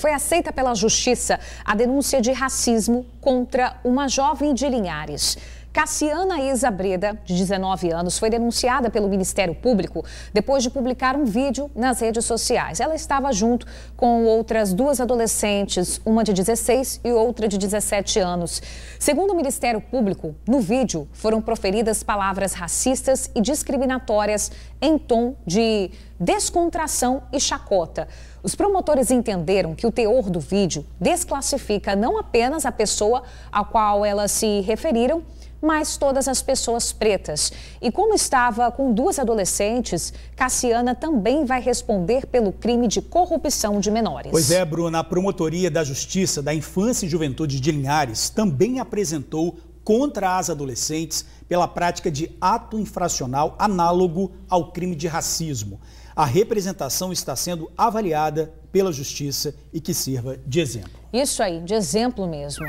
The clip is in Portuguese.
foi aceita pela Justiça a denúncia de racismo contra uma jovem de Linhares. Cassiana Isa Breda, de 19 anos, foi denunciada pelo Ministério Público depois de publicar um vídeo nas redes sociais. Ela estava junto com outras duas adolescentes, uma de 16 e outra de 17 anos. Segundo o Ministério Público, no vídeo foram proferidas palavras racistas e discriminatórias em tom de descontração e chacota. Os promotores entenderam que o teor do vídeo desclassifica não apenas a pessoa a qual elas se referiram, mas todas as pessoas pretas. E como estava com duas adolescentes, Cassiana também vai responder pelo crime de corrupção de menores. Pois é, Bruna, a Promotoria da Justiça da Infância e Juventude de Linhares também apresentou contra as adolescentes pela prática de ato infracional análogo ao crime de racismo. A representação está sendo avaliada pela Justiça e que sirva de exemplo. Isso aí, de exemplo mesmo.